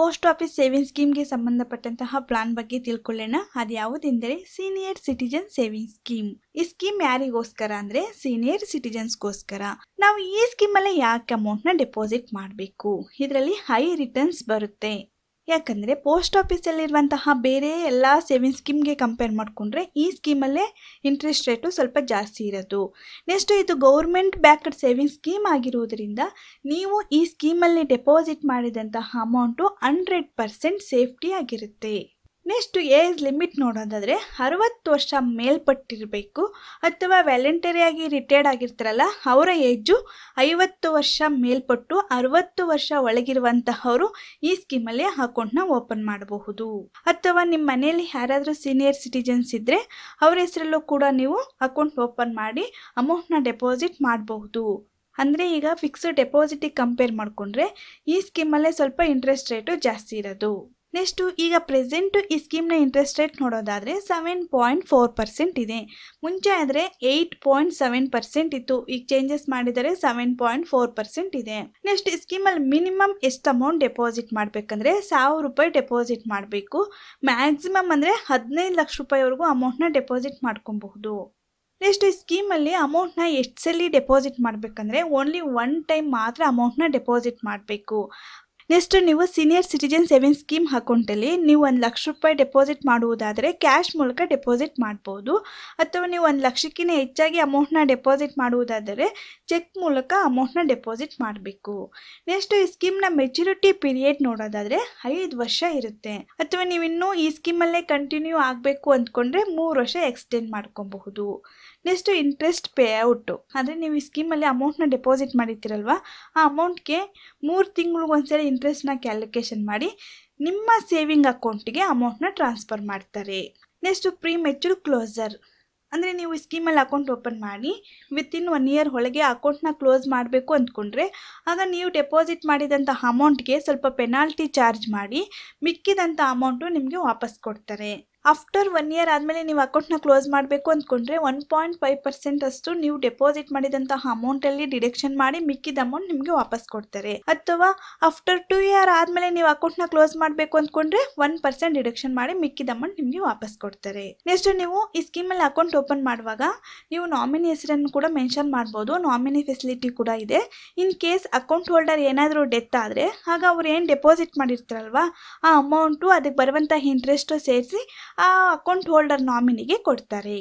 post office saving ಸ್ಕೀಮ್ಗೆ ಸಂಬಂಧಪಟ್ಟಂತಹ plan ಬಗ್ಗೆ ತಿಳ್ಕೊಳ್ಳೋಣ ಅದು ಯಾವುದೆಂದರೆ ಸೀನಿಯರ್ ಸಿಟಿಜನ್ ಸೇವಿಂಗ್ ಸ್ಕೀಮ್ ಈ ಸ್ಕೀಮ್ ಯಾರಿಗೋಸ್ಕರ ಅಂದ್ರೆ ಸೀನಿಯರ್ ಸಿಟಿಜನ್ಸ್ಗೋಸ್ಕರ ನಾವು ಈ ಸ್ಕೀಮ್ ಅಲ್ಲಿ ಯಾಕೆ ಅಮೌಂಟ್ ನ ಡೆಪಾಸಿಟ್ ಮಾಡಬೇಕು ಇದರಲ್ಲಿ ಹೈ ರಿಟರ್ನ್ಸ್ ಬರುತ್ತೆ ಯಾಕಂದರೆ ಪೋಸ್ಟ್ ಆಫೀಸಲ್ಲಿರುವಂತಹ ಬೇರೆ ಎಲ್ಲ ಸೇವಿಂಗ್ ಸ್ಕೀಮ್ಗೆ ಕಂಪೇರ್ ಮಾಡಿಕೊಂಡ್ರೆ ಈ ಸ್ಕೀಮಲ್ಲೇ ಇಂಟ್ರೆಸ್ಟ್ ರೇಟು ಸ್ವಲ್ಪ ಜಾಸ್ತಿ ಇರೋದು ನೆಕ್ಸ್ಟು ಇದು ಗೌರ್ಮೆಂಟ್ ಬ್ಯಾಕ್ಡ್ ಸೇವಿಂಗ್ ಸ್ಕೀಮ್ ಆಗಿರುವುದರಿಂದ ನೀವು ಈ ಸ್ಕೀಮಲ್ಲಿ ಡೆಪಾಸಿಟ್ ಮಾಡಿದಂತಹ ಅಮೌಂಟು ಹಂಡ್ರೆಡ್ ಪರ್ಸೆಂಟ್ ಸೇಫ್ಟಿ ಆಗಿರುತ್ತೆ ನೆಕ್ಸ್ಟ್ ಏಜ್ ಲಿಮಿಟ್ ನೋಡೋದಾದರೆ ಅರವತ್ತು ವರ್ಷ ಮೇಲ್ಪಟ್ಟಿರಬೇಕು ಅಥವಾ ವ್ಯಾಲೆಂಟರಿಯಾಗಿ ರಿಟೈರ್ಡ್ ಆಗಿರ್ತಾರಲ್ಲ ಅವರ ಏಜು ಐವತ್ತು ವರ್ಷ ಮೇಲ್ಪಟ್ಟು ಅರವತ್ತು ವರ್ಷ ಒಳಗಿರುವಂತಹವರು ಈ ಸ್ಕೀಮಲ್ಲಿ ಅಕೌಂಟ್ನ ಓಪನ್ ಮಾಡಬಹುದು ಅಥವಾ ನಿಮ್ಮ ಮನೆಯಲ್ಲಿ ಯಾರಾದರೂ ಸೀನಿಯರ್ ಸಿಟಿಜನ್ಸ್ ಇದ್ದರೆ ಅವರ ಹೆಸರಲ್ಲೂ ಕೂಡ ನೀವು ಅಕೌಂಟ್ ಓಪನ್ ಮಾಡಿ ಅಮೌಂಟ್ನ ಡೆಪಾಸಿಟ್ ಮಾಡಬಹುದು ಅಂದರೆ ಈಗ ಫಿಕ್ಸ್ಡ್ ಡೆಪಾಸಿಟಿಗೆ ಕಂಪೇರ್ ಮಾಡಿಕೊಂಡ್ರೆ ಈ ಸ್ಕೀಮಲ್ಲೇ ಸ್ವಲ್ಪ ಇಂಟ್ರೆಸ್ಟ್ ರೇಟು ಜಾಸ್ತಿ ಇರೋದು ನೆಕ್ಸ್ಟು ಈಗ ಪ್ರೆಸೆಂಟು ಈ ಸ್ಕೀಮ್ನ ಇಂಟ್ರೆಸ್ಟ್ ರೇಟ್ ನೋಡೋದಾದರೆ ಸೆವೆನ್ ಪಾಯಿಂಟ್ ಫೋರ್ ಪರ್ಸೆಂಟ್ ಇದೆ ಮುಂಚೆ ಆದರೆ ಏಯ್ಟ್ ಪಾಯಿಂಟ್ ಸೆವೆನ್ ಪರ್ಸೆಂಟ್ ಇತ್ತು ಈಗ ಚೇಂಜಸ್ ಮಾಡಿದರೆ ಸೆವೆನ್ ಪಾಯಿಂಟ್ ಫೋರ್ ಪರ್ಸೆಂಟ್ ಇದೆ ನೆಕ್ಸ್ಟ್ ಈ ಸ್ಕೀಮಲ್ಲಿ ಮಿನಿಮಮ್ ಎಷ್ಟು ಅಮೌಂಟ್ ಡೆಪಾಸಿಟ್ ಮಾಡಬೇಕಂದ್ರೆ ಸಾವಿರ ರೂಪಾಯಿ ಡೆಪಾಸಿಟ್ ಮಾಡಬೇಕು ಮ್ಯಾಕ್ಸಿಮಮ್ ಅಂದರೆ ಹದಿನೈದು ಲಕ್ಷ ರೂಪಾಯಿವರೆಗೂ ಅಮೌಂಟ್ನ ಡೆಪಾಸಿಟ್ ಮಾಡ್ಕೊಬಹುದು ನೆಕ್ಸ್ಟ್ ಈ ಸ್ಕೀಮಲ್ಲಿ ಅಮೌಂಟ್ನ ಎಷ್ಟು ಸಲ ಡೆಪಾಸಿಟ್ ಮಾಡಬೇಕಂದ್ರೆ ಓನ್ಲಿ ಒನ್ ಟೈಮ್ ಮಾತ್ರ ಅಮೌಂಟ್ನ ಡೆಪಾಸಿಟ್ ಮಾಡಬೇಕು ನೆಕ್ಸ್ಟ್ ನೀವು ಸೀನಿಯರ್ ಸಿಟಿಜನ್ ಸೇವಿಂಗ್ ಸ್ಕೀಮ್ ಅಕೌಂಟಲ್ಲಿ ನೀವು ಒಂದು ಲಕ್ಷ ರೂಪಾಯಿ ಡೆಪಾಸಿಟ್ ಮಾಡುವುದಾದರೆ ಕ್ಯಾಶ್ ಮೂಲಕ ಡೆಪಾಸಿಟ್ ಮಾಡ್ಬೋದು ಅಥವಾ ನೀವು ಒಂದು ಲಕ್ಷಕ್ಕಿಂತ ಹೆಚ್ಚಾಗಿ ಅಮೌಂಟ್ನ ಡೆಪಾಸಿಟ್ ಮಾಡುವುದಾದರೆ ಚೆಕ್ ಮೂಲಕ ಅಮೌಂಟ್ನ ಡೆಪಾಸಿಟ್ ಮಾಡಬೇಕು ನೆಕ್ಸ್ಟ್ ಈ ಸ್ಕೀಮ್ನ ಮೆಚುರಿಟಿ ಪೀರಿಯಡ್ ನೋಡೋದಾದರೆ ಐದು ವರ್ಷ ಇರುತ್ತೆ ಅಥವಾ ನೀವು ಈ ಸ್ಕೀಮಲ್ಲೇ ಕಂಟಿನ್ಯೂ ಆಗಬೇಕು ಅಂದ್ಕೊಂಡ್ರೆ ಮೂರು ವರ್ಷ ಎಕ್ಸ್ಟೆಂಡ್ ಮಾಡ್ಕೊಬಹುದು ನೆಕ್ಸ್ಟು ಇಂಟ್ರೆಸ್ಟ್ ಪೇ ಔಟು ಅಂದರೆ ನೀವು ಈ ಸ್ಕೀಮಲ್ಲಿ ಅಮೌಂಟ್ನ ಡೆಪಾಸಿಟ್ ಮಾಡಿರ್ತೀರಲ್ವ ಆ ಅಮೌಂಟ್ಗೆ ಮೂರು ತಿಂಗಳಿಗೊಂದ್ಸರಿ ಸಲ ಇಂಟ್ರೆಸ್ಟ್ನ ಕ್ಯಾಲ್ಕುಲೇಷನ್ ಮಾಡಿ ನಿಮ್ಮ ಸೇವಿಂಗ್ ಅಕೌಂಟಿಗೆ ಅಮೌಂಟ್ನ ಟ್ರಾನ್ಸ್ಫರ್ ಮಾಡ್ತಾರೆ ನೆಕ್ಸ್ಟು ಪ್ರೀ ಮೆಚೂರ್ ಕ್ಲೋಸರ್ ಅಂದರೆ ನೀವು ಈ ಸ್ಕೀಮಲ್ಲಿ ಅಕೌಂಟ್ ಓಪನ್ ಮಾಡಿ ವಿತಿನ್ ಒನ್ ಇಯರ್ ಒಳಗೆ ಅಕೌಂಟ್ನ ಕ್ಲೋಸ್ ಮಾಡಬೇಕು ಅಂದ್ಕೊಂಡ್ರೆ ಆಗ ನೀವು ಡೆಪಾಸಿಟ್ ಮಾಡಿದಂಥ ಅಮೌಂಟ್ಗೆ ಸ್ವಲ್ಪ ಪೆನಾಲ್ಟಿ ಚಾರ್ಜ್ ಮಾಡಿ ಮಿಕ್ಕಿದಂಥ ಅಮೌಂಟು ನಿಮಗೆ ವಾಪಸ್ ಕೊಡ್ತಾರೆ ಆಫ್ಟರ್ ಒನ್ ಇಯರ್ ಆದಮೇಲೆ ನೀವು ಅಕೌಂಟ್ನ ಕ್ಲೋಸ್ ಮಾಡಬೇಕು ಅಂದ್ಕೊಂಡ್ರೆ ಒನ್ ಪಾಯಿಂಟ್ ಫೈವ್ ಪರ್ಸೆಂಟ್ ಅಷ್ಟು ನೀವು ಡೆಪಾಸಿಟ್ ಮಾಡಿದಂತಹ ಅಮೌಂಟಲ್ಲಿ ಡಿಡಕ್ಷನ್ ಮಾಡಿ ಮಿಕ್ಕಿದ ಅಮೌಂಟ್ ನಿಮಗೆ ವಾಪಸ್ ಕೊಡ್ತಾರೆ ಅಥವಾ ಆಫ್ಟರ್ ಟೂ ಇಯರ್ ಆದಮೇಲೆ ನೀವು ಅಕೌಂಟ್ನ ಕ್ಲೋಸ್ ಮಾಡಬೇಕು ಅಂದ್ಕೊಂಡ್ರೆ ಒನ್ ಪರ್ಸೆಂಟ್ ಡಿಡಕ್ಷನ್ ಮಾಡಿ ಮಿಕ್ಕಿದ ಅಮೌಂಟ್ ನಿಮಗೆ ವಾಪಸ್ ಕೊಡ್ತಾರೆ ನೆಕ್ಸ್ಟ್ ನೀವು ಈ ಸ್ಕೀಮಲ್ಲಿ ಅಕೌಂಟ್ ಓಪನ್ ಮಾಡುವಾಗ ನೀವು ನಾಮಿನಿ ಹೆಸರನ್ನು ಕೂಡ ಮೆನ್ಷನ್ ಮಾಡ್ಬೋದು ನಾಮಿನಿ ಫೆಸಿಲಿಟಿ ಕೂಡ ಇದೆ ಇನ್ ಕೇಸ್ ಅಕೌಂಟ್ ಹೋಲ್ಡರ್ ಏನಾದರೂ ಡೆತ್ ಆದರೆ ಆಗ ಅವ್ರು ಏನು ಡೆಪಾಸಿಟ್ ಮಾಡಿರ್ತಾರಲ್ವಾ ಆ ಅಮೌಂಟು ಅದಕ್ಕೆ ಬರುವಂಥ ಇಂಟ್ರೆಸ್ಟು ಸೇರಿಸಿ ಆ ಅಕೌಂಟ್ ಹೋಲ್ಡರ್ ನಾಮಿನಿಗೆ ಕೊಡ್ತಾರೆ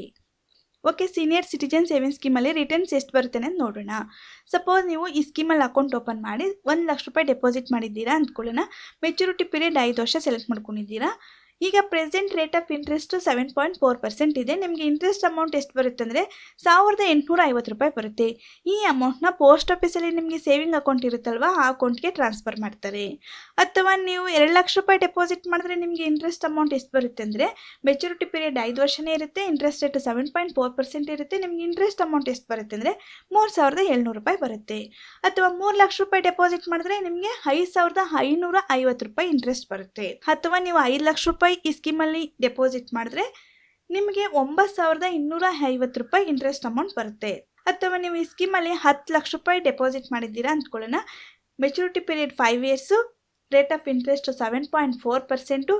ಓಕೆ ಸೀನಿಯರ್ ಸಿಟಿಜನ್ ಸೇವಿಂಗ್ ಸ್ಕೀಮಲ್ಲಿ ರಿಟರ್ನ್ಸ್ ಎಷ್ಟು ಬರುತ್ತೆ ಅಂತ ನೋಡೋಣ ಸಪೋಸ್ ನೀವು ಈ ಸ್ಕೀಮಲ್ಲಿ ಅಕೌಂಟ್ ಓಪನ್ ಮಾಡಿ ಒಂದು ಲಕ್ಷ ರೂಪಾಯಿ ಡೆಪಾಸಿಟ್ ಮಾಡಿದ್ದೀರಾ ಅಂದ್ಕೊಳ್ಳೋಣ ಮೆಚುರಿಟಿ ಪೀರಿಯಡ್ ಐದು ವರ್ಷ ಸೆಲೆಕ್ಟ್ ಮಾಡ್ಕೊಂಡಿದ್ದೀರಾ ಈಗ present rate of interest seven point four percent ಇದೆ ನಿಮಗೆ ಇಂಟ್ರೆಸ್ಟ್ ಅಮೌಂಟ್ ಎಷ್ಟು ಬರುತ್ತೆ ಅಂದರೆ ಸಾವಿರದ ಎಂಟುನೂರ ಐವತ್ತು ರೂಪಾಯಿ ಬರುತ್ತೆ ಈ ಅಮೌಂಟ್ನ ಪೋಸ್ಟ್ ಆಫೀಸಲ್ಲಿ ನಿಮಗೆ ಸೇವಿಂಗ್ ಅಕೌಂಟ್ ಇರುತ್ತಲ್ವ ಆ ಅಕೌಂಟ್ಗೆ ಟ್ರಾನ್ಸ್ಫರ್ ಮಾಡ್ತಾರೆ ಅಥವಾ ನೀವು ಎರಡು ಲಕ್ಷ ರೂಪಾಯಿ ಡೆಪಾಸಿಟ್ ಮಾಡಿದ್ರೆ ನಿಮಗೆ ಇಂಟ್ರೆಸ್ಟ್ ಅಮೌಂಟ್ ಎಷ್ಟು ಬರುತ್ತೆ ಅಂದರೆ ಮೆಚುರಿಟಿ ಪೀರಿಯಡ್ ಐದು ವರ್ಷನೇ ಇರುತ್ತೆ interest rate seven point four percent ಇರುತ್ತೆ ನಿಮಗೆ ಇಂಟ್ರೆಸ್ಟ್ ಅಮೌಂಟ್ ಎಷ್ಟು ಬರುತ್ತೆ ಅಂದರೆ ಮೂರು ಸಾವಿರದ ಏಳ್ನೂರು ರೂಪಾಯಿ ಬರುತ್ತೆ ಅಥವಾ ಮೂರು ಲಕ್ಷ ರೂಪಾಯಿ ಡೆಪಾಸಿಟ್ ಮಾಡಿದ್ರೆ ನಿಮಗೆ ಐದು ಸಾವಿರದ ಐನೂರ ಐವತ್ತು ರೂಪಾಯಿ ಇಂಟ್ರೆಸ್ಟ್ ಬರುತ್ತೆ ಅಥವಾ ನೀವು ಐದು ಲಕ್ಷ ರೂಪಾಯಿ ರೂಪಾಯಿ ಈ ಸ್ಕೀಮಲ್ಲಿ ಡೆಪಾಸಿಟ್ ಮಾಡಿದ್ರೆ ನಿಮಗೆ ಒಂಬತ್ತು ಸಾವಿರದ ಇನ್ನೂರ ಐವತ್ತು ರೂಪಾಯಿ ಇಂಟ್ರೆಸ್ಟ್ ಅಮೌಂಟ್ ಬರುತ್ತೆ ಅಥವಾ ನೀವು ಈ ಸ್ಕೀಮಲ್ಲಿ ಹತ್ತು ಲಕ್ಷ ರೂಪಾಯಿ ಡೆಪಾಸಿಟ್ ಮಾಡಿದ್ದೀರಾ ಅಂದ್ಕೊಳ್ಳೋಣ maturity period five years rate of interest seven point four percent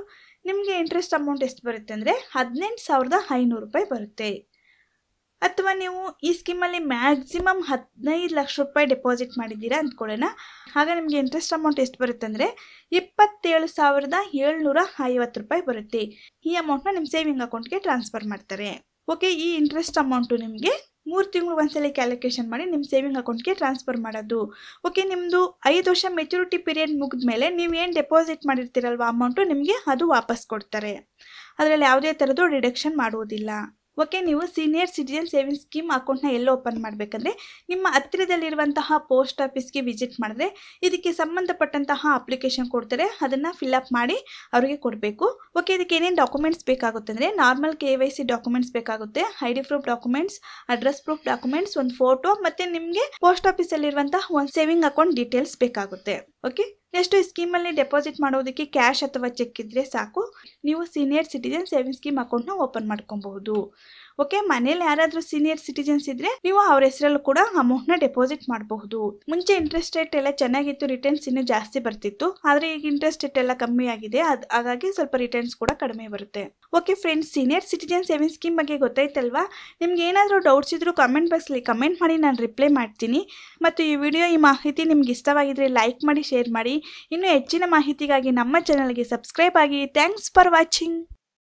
ನಿಮಗೆ ಇಂಟ್ರೆಸ್ಟ್ ಅಮೌಂಟ್ ಎಷ್ಟು ಬರುತ್ತೆ ಅಂದರೆ ಹದಿನೆಂಟು ಸಾವಿರದ ಐನೂರು ರೂಪಾಯಿ ಬರುತ್ತೆ ಅಥವಾ ನೀವು ಈ ಸ್ಕೀಮಲ್ಲಿ ಮ್ಯಾಕ್ಸಿಮಮ್ ಹದಿನೈದು ಲಕ್ಷ ರೂಪಾಯಿ ಡೆಪಾಸಿಟ್ ಮಾಡಿದ್ದೀರಾ ಅಂದ್ಕೊಳ್ಳೋಣ ಆಗ ನಿಮಗೆ ಇಂಟ್ರೆಸ್ಟ್ ಅಮೌಂಟ್ ಎಷ್ಟು ಬರುತ್ತೆ ಅಂದರೆ ಇಪ್ಪತ್ತೇಳು ಸಾವಿರದ ಏಳ್ನೂರ ಐವತ್ತು ರೂಪಾಯಿ ಬರುತ್ತೆ ಈ ಅಮೌಂಟ್ನ ನಿಮ್ಮ ಸೇವಿಂಗ್ ಅಕೌಂಟ್ಗೆ ಟ್ರಾನ್ಸ್ಫರ್ ಮಾಡ್ತಾರೆ ಓಕೆ ಈ ಇಂಟ್ರೆಸ್ಟ್ ಅಮೌಂಟು ನಿಮಗೆ ಮೂರು ತಿಂಗಳು ಒಂದ್ಸಲ ಕ್ಯಾಲ್ಕುಲೇಷನ್ ಮಾಡಿ ನಿಮ್ಮ ಸೇವಿಂಗ್ ಅಕೌಂಟ್ಗೆ ಟ್ರಾನ್ಸ್ಫರ್ ಮಾಡೋದು ಓಕೆ ನಿಮ್ಮದು ಐದು ವರ್ಷ ಮೆಚುರಿಟಿ ಪೀರಿಯಡ್ ಮುಗಿದ ಮೇಲೆ ನೀವು ಏನು ಡೆಪಾಸಿಟ್ ಮಾಡಿರ್ತೀರಲ್ವ ಅಮೌಂಟು ನಿಮಗೆ ಅದು ವಾಪಸ್ ಕೊಡ್ತಾರೆ ಅದರಲ್ಲಿ ಯಾವುದೇ ಥರದ್ದು ಡಿಡಕ್ಷನ್ ಮಾಡುವುದಿಲ್ಲ ಓಕೆ ನೀವು ಸೀನಿಯರ್ ಸಿಟಿಜನ್ ಸೇವಿಂಗ್ಸ್ ಸ್ಕೀಮ್ ಅಕೌಂಟ್ನ ಎಲ್ಲ ಓಪನ್ ಮಾಡಬೇಕಂದ್ರೆ ನಿಮ್ಮ ಹತ್ತಿರದಲ್ಲಿರುವಂತಹ ಪೋಸ್ಟ್ ಆಫೀಸ್ಗೆ ವಿಸಿಟ್ ಮಾಡಿದ್ರೆ ಇದಕ್ಕೆ ಸಂಬಂಧಪಟ್ಟಂತಹ ಅಪ್ಲಿಕೇಶನ್ ಕೊಡ್ತಾರೆ ಅದನ್ನು ಫಿಲ್ಅಪ್ ಮಾಡಿ ಅವರಿಗೆ ಕೊಡಬೇಕು ಓಕೆ ಇದಕ್ಕೆ ಏನೇನು ಡಾಕ್ಯುಮೆಂಟ್ಸ್ ಬೇಕಾಗುತ್ತೆ ಅಂದರೆ normal K Y C documents ಬೇಕಾಗುತ್ತೆ I D proof documents address proof documents ಒಂದು ಫೋಟೋ ಮತ್ತು ನಿಮಗೆ ಪೋಸ್ಟ್ ಆಫೀಸಲ್ಲಿರುವಂತಹ ಒಂದು ಸೇವಿಂಗ್ ಅಕೌಂಟ್ ಡೀಟೇಲ್ಸ್ ಬೇಕಾಗುತ್ತೆ ಓಕೆ ನೆಕ್ಸ್ಟ್ ಈ ಸ್ಕೀಮಲ್ಲಿ ಡೆಪಾಸಿಟ್ ಮಾಡೋದಕ್ಕೆ ಕ್ಯಾಶ್ ಅಥವಾ ಚೆಕ್ ಇದ್ದರೆ ಸಾಕು ನೀವು ಸೀನಿಯರ್ ಸಿಟಿಜನ್ ಸೇವಿಂಗ್ಸ್ ಸ್ಕೀಮ್ ಅಕೌಂಟ್ನ ಓಪನ್ ಮಾಡ್ಕೊಬಹುದು ಓಕೆ ಮನೇಲಿ ಯಾರಾದ್ರೂ ಸೀನಿಯರ್ ಸಿಟಿಜನ್ಸ್ ಇದ್ರೆ ನೀವು ಅವ್ರ ಹೆಸರಲ್ಲೂ ಕೂಡ ಅಮೌಂಟ್ ಡೆಪಾಸಿಟ್ ಮಾಡಬಹುದು ಮುಂಚೆ ಇಂಟ್ರೆಸ್ಟ್ ರೇಟ್ ಎಲ್ಲ ಚೆನ್ನಾಗಿತ್ತು ರಿಟರ್ನ್ಸ್ ಇನ್ನೂ ಜಾಸ್ತಿ ಬರ್ತಿತ್ತು ಆದ್ರೆ ಈಗ ಇಂಟ್ರೆಸ್ಟ್ ರೇಟ್ ಎಲ್ಲ ಕಮ್ಮಿ ಆಗಿದೆ ಹಾಗಾಗಿ ಸ್ವಲ್ಪ ರಿಟರ್ನ್ಸ್ ಕೂಡ ಕಡಿಮೆ ಬರುತ್ತೆ okay friends senior citizen saving scheme ಬಗ್ಗೆ ಗೊತ್ತಾಯ್ತಲ್ವಾ ನಿಮ್ಗೆ ಏನಾದರೂ ಡೌಟ್ಸ್ ಇದ್ರೂ ಕಮೆಂಟ್ ಬಾಕ್ಸ್ಲಿ ಕಮೆಂಟ್ ಮಾಡಿ ನಾನು ರಿಪ್ಲೈ ಮಾಡ್ತೀನಿ ಮತ್ತು ಈ ವಿಡಿಯೋ ಈ ಮಾಹಿತಿ ನಿಮ್ಗೆ ಇಷ್ಟವಾಗಿದ್ರೆ ಲೈಕ್ ಮಾಡಿ ಶೇರ್ ಮಾಡಿ ಇನ್ನೂ ಹೆಚ್ಚಿನ ಮಾಹಿತಿಗಾಗಿ ನಮ್ಮ ಚಾನಲ್ಗೆ ಸಬ್ಸ್ಕ್ರೈಬ್ ಆಗಿ ಥ್ಯಾಂಕ್ಸ್ ಫಾರ್ ವಾಚಿಂಗ್